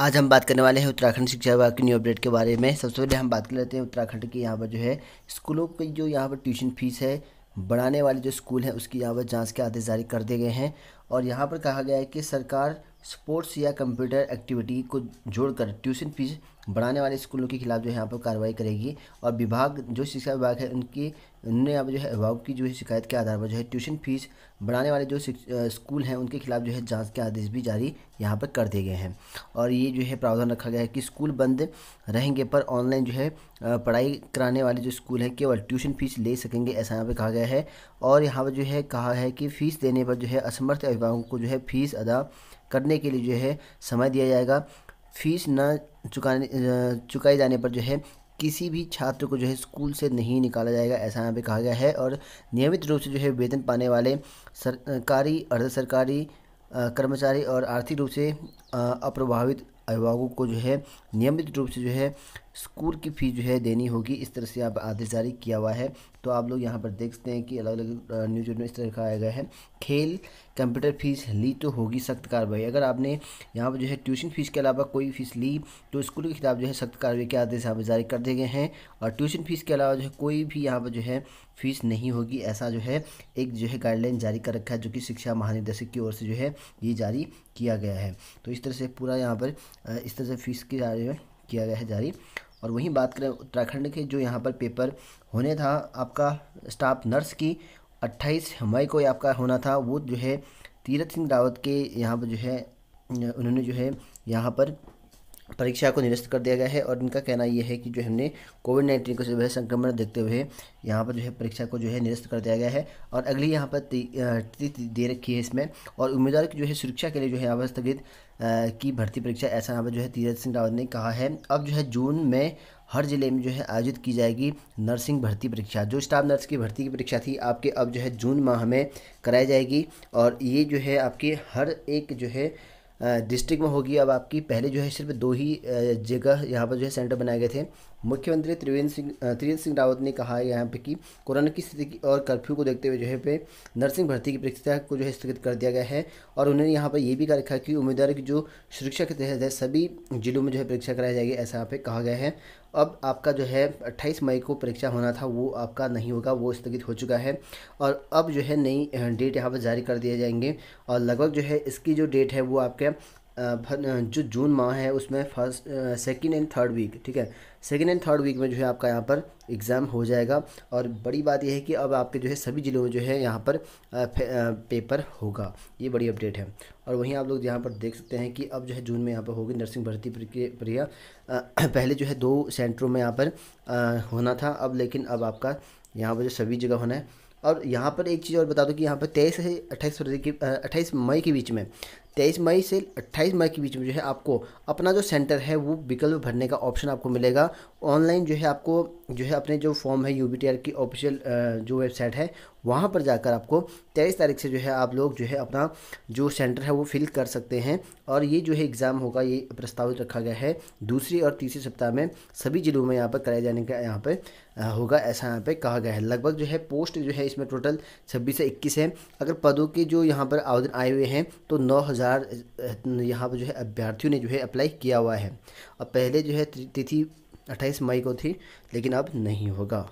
आज हम बात करने वाले हैं उत्तराखंड शिक्षा विभाग की न्यू अपडेट के बारे में सबसे पहले हम बात कर लेते हैं उत्तराखंड की यहाँ पर जो है स्कूलों की जो यहाँ पर ट्यूशन फीस है बढ़ाने वाले जो स्कूल हैं उसकी यहाँ पर जांच के आदेश जारी कर दिए गए हैं और यहाँ पर कहा गया है कि सरकार स्पोर्ट्स या कंप्यूटर एक्टिविटी को जोड़कर ट्यूशन फीस बढ़ाने वाले स्कूलों के खिलाफ जो है यहाँ पर कार्रवाई करेगी और विभाग जो शिक्षा विभाग है उनकी उन्होंने यहाँ पर जो है अभिभावक की जो है शिकायत के आधार पर जो है ट्यूशन फीस बढ़ाने वाले जो स्कूल हैं उनके खिलाफ जो है जांच के आदेश भी जारी यहाँ पर कर दिए गए हैं और ये जो है प्रावधान रखा गया है कि स्कूल बंद रहेंगे पर ऑनलाइन जो है पढ़ाई कराने वाले जो स्कूल हैं केवल ट्यूशन फीस ले सकेंगे ऐसा यहाँ पर कहा गया है और यहाँ पर जो है कहा है कि फ़ीस देने पर जो है असमर्थ अभिभावकों को जो है फीस अदा करने के लिए जो है समय दिया जाएगा फीस न चुकाने चुकाए जाने पर जो है किसी भी छात्र को जो है स्कूल से नहीं निकाला जाएगा ऐसा यहाँ पे कहा गया है और नियमित रूप से जो है वेतन पाने वाले सरकारी अर्ध सरकारी कर्मचारी और आर्थिक रूप से अप्रभावित अभिभावकों को जो है नियमित रूप से जो है स्कूल की फ़ीस जो है देनी होगी इस तरह से आप आदेश जारी किया हुआ है तो आप लोग यहाँ पर देख सकते हैं कि अलग अलग न्यूज में इस तरह का आया गया है खेल कंप्यूटर फीस ली तो होगी सख्त कार्रवाई अगर आपने यहाँ पर जो है ट्यूशन फीस के अलावा कोई फीस ली तो स्कूल के खिलाफ जो है सख्त कार्रवाई के आदेश यहाँ पर जारी कर दिए गए हैं और ट्यूशन फीस के अलावा जो है कोई भी यहाँ पर जो है फीस नहीं होगी ऐसा जो है एक जो है गाइडलाइन जारी कर रखा है जो कि शिक्षा महानिदेशक की ओर से जो है ये जारी किया गया है तो इस तरह से पूरा यहाँ पर इस तरह से फीस के बारे में किया गया है जारी और वहीं बात करें उत्तराखंड के जो यहाँ पर पेपर होने था आपका स्टाफ नर्स की 28 मई को आपका होना था वो जो है तीरथ सिंह रावत के यहाँ पर जो है उन्होंने जो है यहाँ पर परीक्षा को निरस्त कर दिया गया है और इनका कहना यह है कि जो हमने कोविड नाइन्टीन को है संक्रमण देखते हुए यहाँ पर जो है परीक्षा को जो है निरस्त कर दिया गया है और अगली यहाँ पर तिथि दे रखी है इसमें और उम्मीदवार की जो है सुरक्षा के लिए जो है यहाँ पर स्थगित की भर्ती परीक्षा ऐसा यहाँ पर जो है तीरथ सिंह रावत ने कहा है अब जो है जून में हर जिले में जो है आयोजित की जाएगी नर्सिंग भर्ती परीक्षा जो स्टाफ नर्स की भर्ती की परीक्षा थी आपके अब जो है जून माह में कराई जाएगी और ये जो है आपके हर एक जो है डिस्ट्रिक्ट में होगी अब आपकी पहले जो है सिर्फ दो ही जगह यहाँ पर जो है सेंटर बनाए गए थे मुख्यमंत्री त्रिवेंद्र सिंह त्रिवेंद्र सिंह रावत ने कहा है यहाँ पे कि कोरोना की स्थिति और कर्फ्यू को देखते हुए जो है पे नर्सिंग भर्ती की परीक्षा को जो है स्थगित कर दिया गया है और उन्होंने यहाँ पर यह भी कहा रखा कि उम्मीदवार की जो सुरक्षा के तहत है सभी जिलों में जो है परीक्षा कराई जाएगी ऐसा यहाँ पे कहा गया है अब आपका जो है 28 मई को परीक्षा होना था वो आपका नहीं होगा वो स्थगित हो चुका है और अब जो है नई डेट यहाँ पर जारी कर दिए जाएंगे और लगभग जो है इसकी जो डेट है वो आपके जो जून माह है उसमें first second and third week ठीक है सेकेंड एंड थर्ड वीक में जो है आपका यहाँ पर एग्ज़ाम हो जाएगा और बड़ी बात यह है कि अब आपके जो है सभी ज़िलों में जो है यहाँ पर पेपर होगा ये बड़ी अपडेट है और वहीं आप लोग यहाँ पर देख सकते हैं कि अब जो है जून में यहाँ पर होगी नर्सिंग भर्ती प्रक्रिया पहले जो है दो सेंटरों में यहाँ पर होना था अब लेकिन अब आपका यहाँ पर जो सभी जगह होना है और यहाँ पर एक चीज़ और बता दूँ कि यहाँ पर तेईस से अट्ठाईस फरवरी की अट्ठाईस मई के बीच में तेईस मई से अट्ठाईस मई के बीच में जो है आपको अपना जो सेंटर है वो विकल्प भरने का ऑप्शन आपको मिलेगा ऑनलाइन जो है आपको जो है अपने जो फॉर्म है यू की ऑफिशियल जो वेबसाइट है वहाँ पर जाकर आपको तेईस तारीख से जो है आप लोग जो है अपना जो सेंटर है वो फिल कर सकते हैं और ये जो है एग्ज़ाम होगा ये प्रस्तावित रखा गया है दूसरी और तीसरे सप्ताह में सभी ज़िलों में यहाँ पर कराए जाने का यहाँ पर होगा ऐसा यहाँ पर कहा गया है लगभग जो है पोस्ट जो है इसमें टोटल छब्बीस से इक्कीस है अगर पदों के जो यहाँ पर आवेदन आए हुए हैं तो नौ हज़ार हज़ार यहाँ पर जो है अभ्यर्थियों ने जो है अप्लाई किया हुआ है और पहले जो है तिथि अट्ठाईस मई को थी लेकिन अब नहीं होगा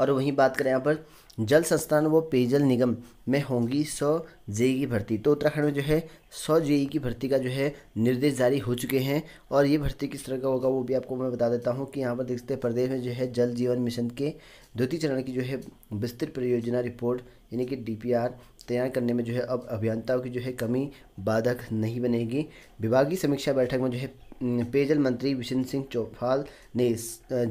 और वहीं बात करें यहाँ पर जल संस्थान व पेयजल निगम में होंगी सौ जेई की भर्ती तो उत्तराखंड में जो है सौ जेई की भर्ती का जो है निर्देश जारी हो चुके हैं और ये भर्ती किस तरह का होगा वो भी आपको मैं बता देता हूँ कि यहाँ पर देखते हैं प्रदेश में जो है जल जीवन मिशन के द्वितीय चरण की जो है विस्तृत परियोजना रिपोर्ट यानी कि डी तैयार करने में जो है अब अभियंताओं की जो है कमी बाधक नहीं बनेगी विभागीय समीक्षा बैठक में जो है पेयजल मंत्री विशन सिंह चौफाल ने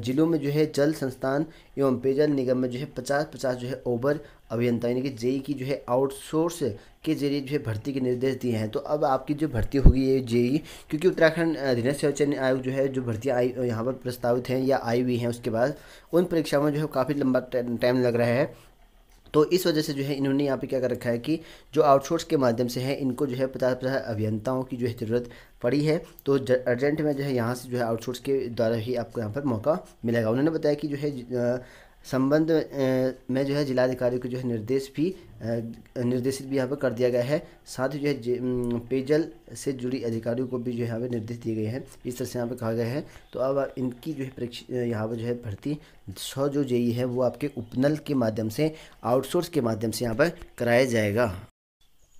जिलों में जो है जल संस्थान एवं पेयजल निगम में जो है पचास पचास जो है ओवर अभियंता यानी कि जेई की जो है आउटसोर्स के जरिए जो है भर्ती के निर्देश दिए हैं तो अब आपकी जो भर्ती होगी ये जेई क्योंकि उत्तराखंड अधीन चयन आयोग जो है जो भर्तियाँ आई यहाँ पर प्रस्तावित हैं या आई हुई हैं उसके बाद उन परीक्षाओं में जो है काफ़ी लंबा टाइम लग रहा है तो इस वजह से जो है इन्होंने यहाँ पे क्या कर रखा है कि जो आउटसोर्स के माध्यम से है इनको जो है पचास पचास अभियंताओं की जो है ज़रूरत पड़ी है तो अर्जेंट में जो है यहाँ से जो है आउटसोर्स के द्वारा ही आपको यहाँ पर मौका मिलेगा उन्होंने बताया कि जो है संबंध में जो है जिलाधिकारी को जो है निर्देश भी निर्देशित भी यहाँ पर कर दिया गया है साथ ही जो है पेयजल से जुड़ी अधिकारियों को भी जो है यहाँ पर निर्देश दिए गए हैं इस तरह से यहाँ पर कहा गया है तो अब इनकी जो है परीक्षा यहाँ पर जो है भर्ती सौ जो जेई है वो आपके उपनल के माध्यम से आउटसोर्स के माध्यम से यहाँ पर कराया जाएगा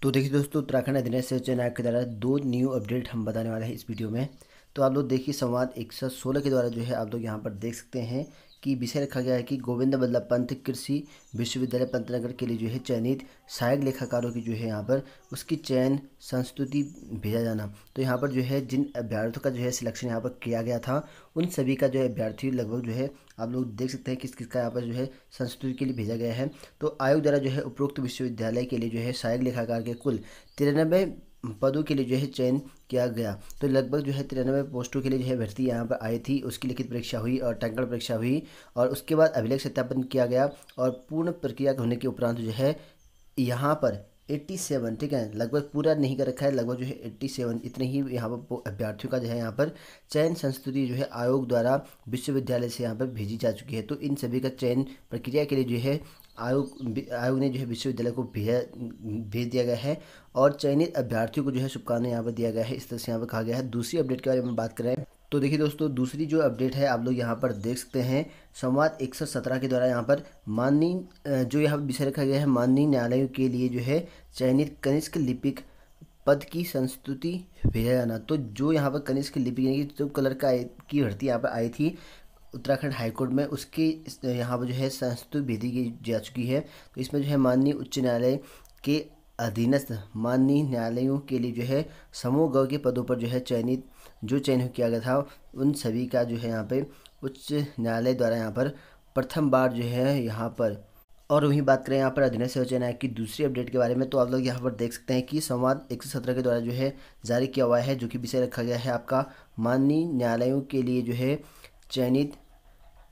तो देखिए दोस्तों उत्तराखंड अधीनस्थ उच्च न्यायालय के द्वारा दो न्यू अपडेट हम बताने वाले हैं इस वीडियो में तो आप लोग देखिए संवाद एक सौ सोलह के द्वारा जो है आप लोग यहाँ पर देख सकते हैं की विषय रखा गया है कि गोविंद बल्लभ पंत कृषि विश्वविद्यालय पंतनगर के लिए जो है चयनित सहायक लेखाकारों की जो है यहाँ पर उसकी चयन संस्तुति भेजा जाना तो यहाँ पर जो है जिन अभ्यर्थियों का जो है सिलेक्शन यहाँ पर किया गया था उन सभी का जो है अभ्यर्थी लगभग जो है आप लोग देख सकते हैं किस किस का यहाँ पर जो है संस्तुति के लिए भेजा गया है तो आयोग द्वारा जो है उपरोक्त विश्वविद्यालय के लिए जो है सहायक लेखाकार के कुल तिरानबे पदों के लिए जो है चयन किया गया तो लगभग जो है तिरानवे पोस्टों के लिए जो है भर्ती यहाँ पर आई थी उसकी लिखित परीक्षा हुई और टैंकर परीक्षा हुई और उसके बाद अभिलेख सत्यापन किया गया और पूर्ण प्रक्रिया होने के उपरांत जो है यहाँ पर एट्टी सेवन ठीक है लगभग पूरा नहीं कर रखा है लगभग जो है एट्टी सेवन इतने ही यहाँ पर अभ्यर्थियों का जो है यहाँ पर चयन संस्तुति जो है आयोग द्वारा विश्वविद्यालय से यहाँ पर भेजी जा चुकी है तो इन सभी का चयन प्रक्रिया के लिए जो है आयोग आयोग ने जो है विश्वविद्यालय को भेजा भेज दिया गया है और चयनित अभ्यर्थियों को जो है शुभकामनाएं यहाँ पर दिया गया है इस तरह से यहाँ पर कहा गया है दूसरी अपडेट के बारे में बात करें तो देखिए दोस्तों दूसरी जो अपडेट है आप लोग यहाँ पर देख सकते हैं संवाद एक के द्वारा यहाँ पर माननीय जो यहाँ पर विषय रखा गया है माननीय न्यायालयों के लिए जो है चयनित कनिष्क लिपिक पद की संस्तुति भेजा जाना तो जो यहाँ पर कनिष्क लिपिक यानी कि जो कलर का की भर्ती यहाँ पर आई थी उत्तराखंड हाईकोर्ट में उसके यहाँ पर जो है संस्तुति भेजी जा चुकी है तो इसमें जो है माननीय उच्च न्यायालय के अधीनस्थ माननीय न्यायालयों के लिए जो है समूह गौ के पदों पर जो है चयनित जो चयन किया गया था उन सभी का जो है यहाँ पे उच्च न्यायालय द्वारा यहाँ पर प्रथम बार जो है यहाँ पर और वहीं बात करें यहाँ पर अधीनस्थ चयन आयोग की दूसरी अपडेट के बारे में तो आप लोग यहाँ पर देख सकते हैं कि संवाद एक के द्वारा जो है जारी किया हुआ है जो कि विषय रखा गया है आपका माननीय न्यायालयों के लिए जो है चयनित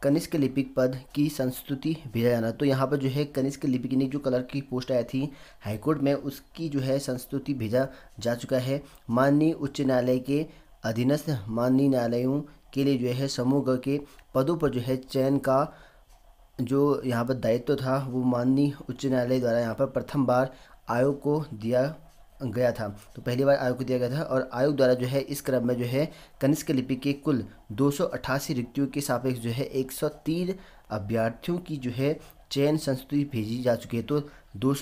कनिष्क लिपिक पद की संस्तुति भेजा जाना तो यहाँ पर जो है कनिष्क लिपिक ने जो कलर की पोस्ट आई थी हाईकोर्ट में उसकी जो है संस्तुति भेजा जा चुका है माननीय उच्च न्यायालय के अधीनस्थ माननीय न्यायालयों के लिए जो है समूह के पदों पर जो है चयन का जो यहाँ पर दायित्व था वो माननीय उच्च न्यायालय द्वारा यहाँ पर प्रथम बार आयोग को दिया गया था तो पहली बार आयोग को दिया गया था और आयोग द्वारा जो है इस क्रम में जो है कनिष्क लिपि के कुल दो रिक्तियों के सापेक्ष जो है एक अभ्यर्थियों की जो है चयन संस्तुति भेजी जा चुकी है तो दो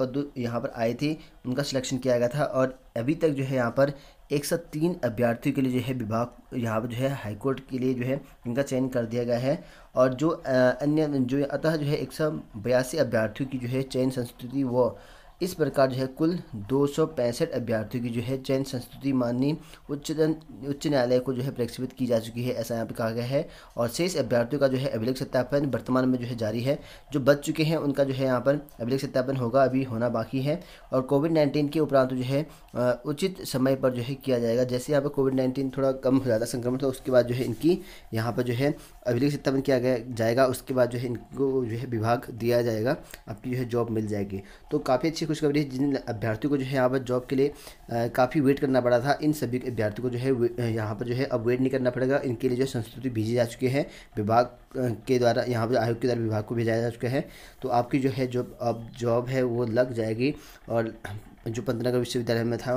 पद यहाँ पर आए थे उनका सिलेक्शन किया गया था और अभी तक जो है यहाँ पर 103 अभ्यर्थियों के लिए जो है विभाग यहाँ पर जो है हाईकोर्ट के लिए जो है इनका चयन कर दिया गया है और जो अन्य जो अतः जो है एक अभ्यर्थियों की जो है चयन संस्तुति वो इस प्रकार जो है कुल दो अभ्यर्थियों की जो है चयन संस्तुति माननी उच्चतम उच्च न्यायालय को जो है प्रेक्षित की जा चुकी है ऐसा यहाँ पे कहा गया है और शेष अभ्यर्थियों का जो है अभिलेख सत्यापन वर्तमान में जो है जारी है जो बच चुके हैं उनका जो है यहाँ पर अभिलेख सत्यापन होगा अभी होना बाकी है और कोविड नाइन्टीन के उपरांत जो है उचित समय पर जो है किया जाएगा जैसे यहाँ पर कोविड नाइन्टीन थोड़ा कम हो जाता संक्रमण तो उसके बाद जो है इनकी यहाँ पर जो है अभिलेख सत्यापन किया गया जाएगा उसके बाद जो है इनको जो है विभाग दिया जाएगा आपकी जो है जॉब मिल जाएगी तो काफ़ी अच्छी खुशखबरी है जिन अभ्यर्थियों को जो है यहाँ पर जॉब के लिए काफ़ी वेट करना पड़ा था इन सभी अभ्यर्थियों को जो है यहाँ पर जो है अब वेट नहीं करना पड़ेगा इनके लिए जो संस्तुति भेजी जा चुकी है विभाग के द्वारा यहाँ पर आयोग के द्वारा विभाग को भेजा जा चुका है तो आपकी जो है जो अब जॉब है वो लग जाएगी और जो पंतनगर विश्वविद्यालय में था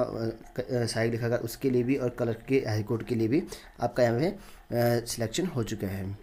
सहायक लेखाकार उसके लिए भी और कलर के हाईकोर्ट के लिए भी आपका यहाँ पे सिलेक्शन हो चुका है